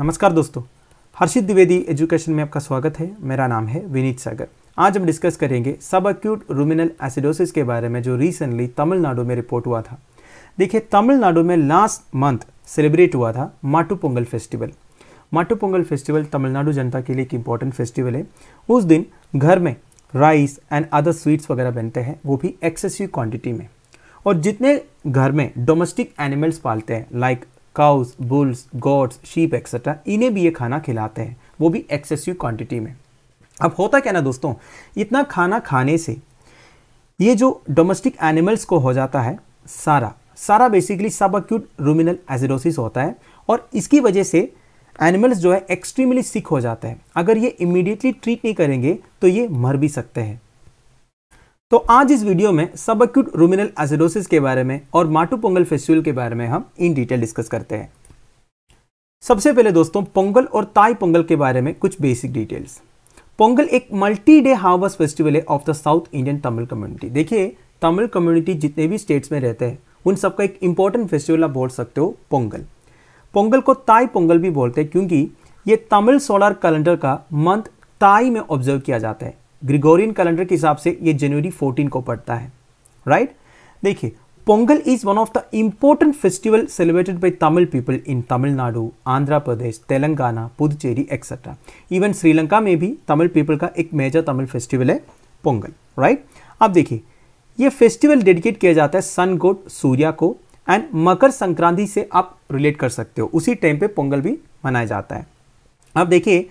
नमस्कार दोस्तों हर्षित द्विवेदी एजुकेशन में आपका स्वागत है मेरा नाम है विनीत सागर आज हम डिस्कस करेंगे सब अक्यूट रूमिनल एसिडोसिस के बारे में जो रिसेंटली तमिलनाडु में रिपोर्ट हुआ था देखिए तमिलनाडु में लास्ट मंथ सेलिब्रेट हुआ था माटू पोंगल फेस्टिवल माटू पोंगल फेस्टिवल तमिलनाडु जनता के लिए एक इंपॉर्टेंट फेस्टिवल है उस दिन घर में राइस एंड अदर स्वीट्स वगैरह बनते हैं वो भी एक्सेसिव क्वांटिटी में और जितने घर में डोमेस्टिक एनिमल्स पालते हैं like cows bulls goats sheep etcetera इन्हें भी ये खाना खिलाते हैं वो भी एक्सेसिव क्वांटिटी में अब होता क्या ना दोस्तों इतना खाना खाने से ये जो डोमेस्टिक एनिमल्स को हो जाता है सारा सारा बेसिकली सब अक्यूट रूमिनल एसिडोसिस होता है और इसकी वजह से एनिमल्स जो है एक्सट्रीमली सिक हो जाता है अगर ये इमीडिएटली ट्रीट नहीं करेंगे तो ये मर भी सकते हैं तो आज इस वीडियो में सब अक्यूट रूमिनल एसिडोसिस के बारे में और माटू पोंगल फेस्टिवल के बारे में हम इन डिटेल डिस्कस करते हैं सबसे पहले दोस्तों पोंगल और ताई पोंगल के बारे में कुछ बेसिक डिटेल्स पोंगल एक मल्टी डे हार्वेस्ट फेस्टिवल है of the South Indian Tamil community देखिए तमिल कम्युनिटी जितने भी स्टेट्स में रहते हैं उन सबका एक इंपॉर्टेंट फेस्टिवल आप बोल सकते हो पोंगल पोंगल को ताई पोंगल भी बोलते हैं क्योंकि ये तमिल सोलर कैलेंडर का मंथ ताई में ऑब्जर्व किया जाता है ग्रिगोरियन कैलेंडर के हिसाब से ये जनवरी 14 को पड़ता है राइट right? देखिए Pongal is one of the important festival celebrated by Tamil people in Tamil Nadu Andhra Pradesh Telangana Puducherry etcetera even Sri Lanka में भी तमिल पीपल का एक मेजर तमिल फेस्टिवल है पोंगल राइट अब देखिए ये फेस्टिवल डेडिकेट किया जाता है सन गोड सूर्या को एंड मकर संक्रांति से आप रिलेट कर सकते हो उसी टाइम पे पोंगल भी मनाया जाता है अब देखिए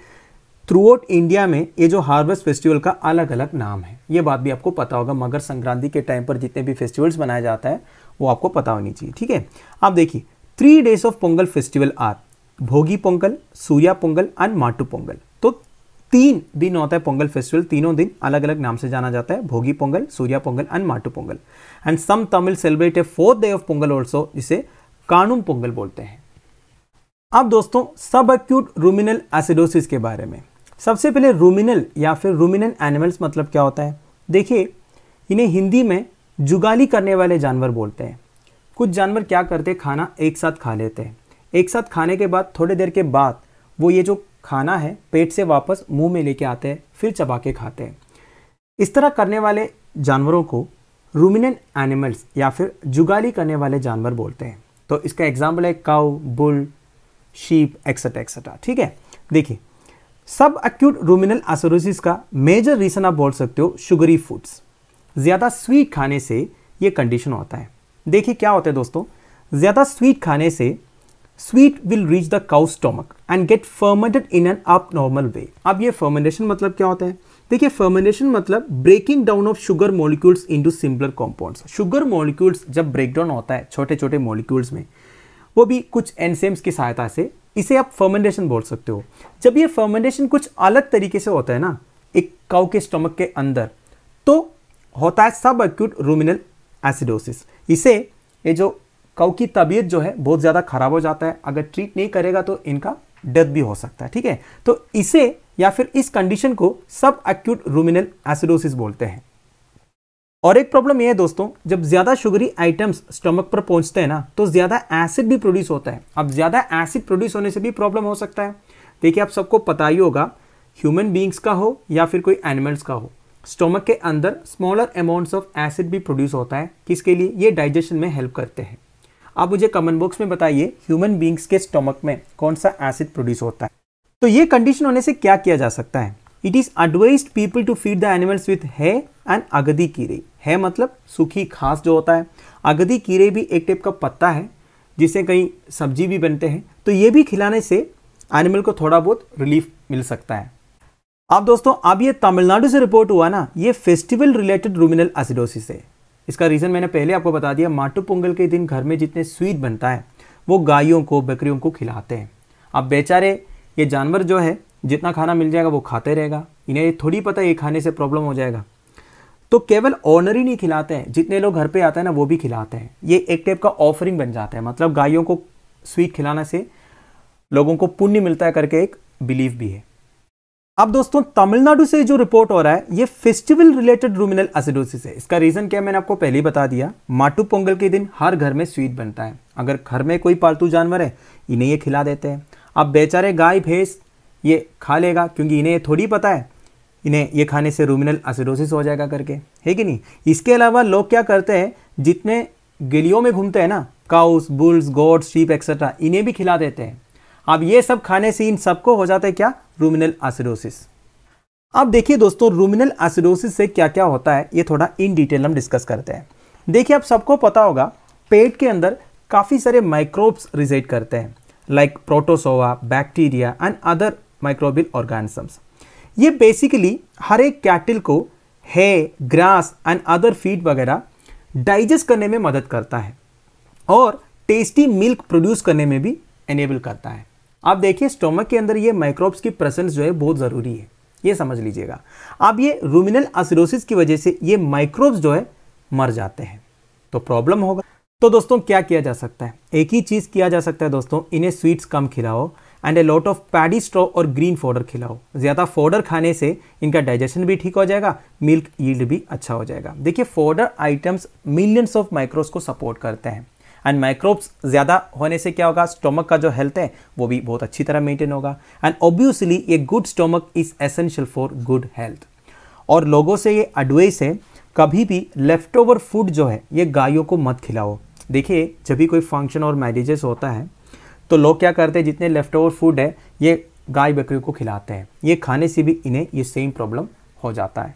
थ्रू आउट इंडिया में ये जो हार्वेस्ट फेस्टिवल का अलग अलग नाम है ये बात भी आपको पता होगा मगर संक्रांति के टाइम पर जितने भी फेस्टिवल्स मनाया जाता है वो आपको पता होनी चाहिए ठीक है आप देखिए three days of Pongal festival are Bhogi Pongal Surya Pongal and Mattu Pongal तो तीन दिन होता है पोंगल फेस्टिवल तीनों दिन अलग अलग नाम से जाना जाता है Bhogi Pongal Surya Pongal and Mattu Pongal and some Tamil celebrate a fourth day of Pongal also जिसे कानून पोंगल बोलते हैं अब दोस्तों सब एक्यूट रूमिनल एसिडोसिस के बारे में सबसे पहले रूमिनल या फिर रूमिनल एनिमल्स मतलब क्या होता है देखिए इन्हें हिंदी में जुगाली करने वाले जानवर बोलते हैं कुछ जानवर क्या करते हैं खाना एक साथ खा लेते हैं एक साथ खाने के बाद थोड़ी देर के बाद वो ये जो खाना है पेट से वापस मुंह में लेके आते हैं फिर चबा के खाते हैं इस तरह करने वाले जानवरों को रूमिनेंट एनिमल्स या फिर जुगाली करने वाले जानवर बोलते हैं तो इसका एग्जाम्पल है cow bull sheep etcetera etcetera ठीक है देखिए सब अक्यूट रूमिनल एसोरोसिस का मेजर रीज़न आप बोल सकते हो शुगरी फूड्स ज़्यादा स्वीट खाने से ये कंडीशन होता है देखिए क्या होता है दोस्तों ज़्यादा स्वीट खाने से sweet will reach the cow stomach and get fermented in an abnormal way अब ये फर्मेंटेशन मतलब क्या होता है देखिए फर्मेंटेशन मतलब breaking down of sugar molecules into simpler compounds sugar molecules जब ब्रेक डाउन होता है छोटे छोटे मॉलिक्यूल्स में वो भी कुछ एनसेम्स की सहायता से इसे आप फर्मेंटेशन बोल सकते हो जब ये फर्मेंटेशन कुछ अलग तरीके से होता है ना एक काउ के स्टमक के अंदर तो होता है सब एक्यूट रूमिनल एसिडोसिस इसे ये जो काउ की तबीयत जो है बहुत ज़्यादा खराब हो जाता है अगर ट्रीट नहीं करेगा तो इनका डेथ भी हो सकता है ठीक है तो इसे या फिर इस कंडीशन को सब एक्यूट रूमिनल एसिडोसिस बोलते हैं और एक प्रॉब्लम यह है दोस्तों जब ज़्यादा शुगरी आइटम्स स्टमक पर पहुंचते हैं ना तो ज़्यादा एसिड भी प्रोड्यूस होता है अब ज़्यादा एसिड प्रोड्यूस होने से भी प्रॉब्लम हो सकता है देखिए आप सबको पता ही होगा ह्यूमन बींग्स का हो या फिर कोई एनिमल्स का हो स्टोमक के अंदर स्मॉलर अमाउंट्स ऑफ एसिड भी प्रोड्यूस होता है किसके लिए ये डाइजेशन में हेल्प करते हैं आप मुझे कमेंट बॉक्स में बताइए ह्यूमन बींग्स के स्टोमक में कौन सा एसिड प्रोड्यूस होता है तो ये कंडीशन होने से क्या किया जा सकता है it is advise people to feed the animals with है एंड अगधी कीड़े है मतलब सूखी घास जो होता है अगधी कीड़े भी एक टाइप का पत्ता है जिसे कहीं सब्जी भी बनते हैं तो ये भी खिलाने से एनिमल को थोड़ा बहुत रिलीफ मिल सकता है अब दोस्तों अब ये तमिलनाडु से रिपोर्ट हुआ ना ये फेस्टिवल रिलेटेड रूमिनल एसिडोसिस है इसका रीज़न मैंने पहले आपको बता दिया माटू पोंगल के दिन घर में जितने स्वीट बनता है वो गायों को बकरियों को खिलाते हैं अब बेचारे ये जानवर जो है जितना खाना मिल जाएगा वो खाते रहेगा इन्हें थोड़ी पता है ये खाने से प्रॉब्लम हो जाएगा तो केवल ऑनर ही नहीं खिलाते हैं जितने लोग घर पे आते हैं ना वो भी खिलाते हैं ये एक टाइप का ऑफरिंग बन जाता है मतलब गायों को स्वीट खिलाने से लोगों को पुण्य मिलता है करके एक बिलीव भी है अब दोस्तों तमिलनाडु से जो रिपोर्ट हो रहा है ये फेस्टिवल रिलेटेड रूमिनल एसिडोसिस है इसका रीज़न क्या मैंने आपको पहले ही बता दिया माटू पोंगल के दिन हर घर में स्वीट बनता है अगर घर में कोई पालतू जानवर है इन्हें ये खिला देते हैं अब बेचारे गाय भैंस ये खा लेगा क्योंकि इन्हें थोड़ी पता है इन्हें ये खाने से रूमिनल एसिडोसिस हो जाएगा करके है कि नहीं इसके अलावा लोग क्या करते हैं जितने गलियों में घूमते हैं ना cows bulls goats sheep etcetera इन्हें भी खिला देते हैं अब ये सब खाने से इन सबको हो जाता है क्या रूमिनल एसिडोसिस अब देखिए दोस्तों रूमिनल एसिडोसिस से क्या क्या होता है ये थोड़ा इन डिटेल हम डिस्कस करते हैं देखिए आप सबको पता होगा पेट के अंदर काफ़ी सारे माइक्रोब्स रिजेट करते हैं like protozoa bacteria and other microbial organisms ये बेसिकली हर एक कैटल को है ग्रास एंड अदर फीड वगैरह डाइजेस्ट करने में मदद करता है और टेस्टी मिल्क प्रोड्यूस करने में भी एनेबल करता है आप देखिए स्टोमक के अंदर ये माइक्रोब्स की प्रेजेंस जो है बहुत ज़रूरी है ये समझ लीजिएगा अब ये रूमिनल असिरोसिस की वजह से ये माइक्रोब्स जो है मर जाते हैं तो प्रॉब्लम होगा तो दोस्तों क्या किया जा सकता है एक ही चीज़ किया जा सकता है दोस्तों इन्हें स्वीट्स कम खिलाओ and a lot of paddy straw और ग्रीन फोडर खिलाओ ज़्यादा फोडर खाने से इनका डाइजेशन भी ठीक हो जाएगा मिल्क यील्ड भी अच्छा हो जाएगा देखिए fodder items millions of microbes को सपोर्ट करते हैं एंड माइक्रोब्स ज़्यादा होने से क्या होगा स्टोमक का जो हेल्थ है वो भी बहुत अच्छी तरह मेंटेन होगा एंड ऑब्वियसली ये good stomach is essential for good health और लोगों से ये एडवाइस है कभी भी लेफ्ट ओवर फूड जो है ये गायों को मत खिलाओ देखिए जब भी कोई फंक्शन और मैरिजेस होता है तो लोग क्या करते हैं जितने लेफ्ट ओवर फूड है ये गाय बकरी को खिलाते हैं ये खाने से भी इन्हें ये सेम प्रॉब्लम हो जाता है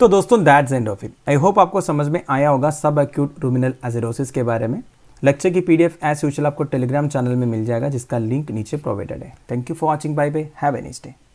तो दोस्तों that's end of it I hope आपको समझ में आया होगा सब एक्यूट रूमिनल एजेरोसिस के बारे में लेक्चर की पीडीएफ एज यूजल आपको टेलीग्राम चैनल में मिल जाएगा जिसका लिंक नीचे प्रोवाइडेड है thank you for watching bye bye have any stay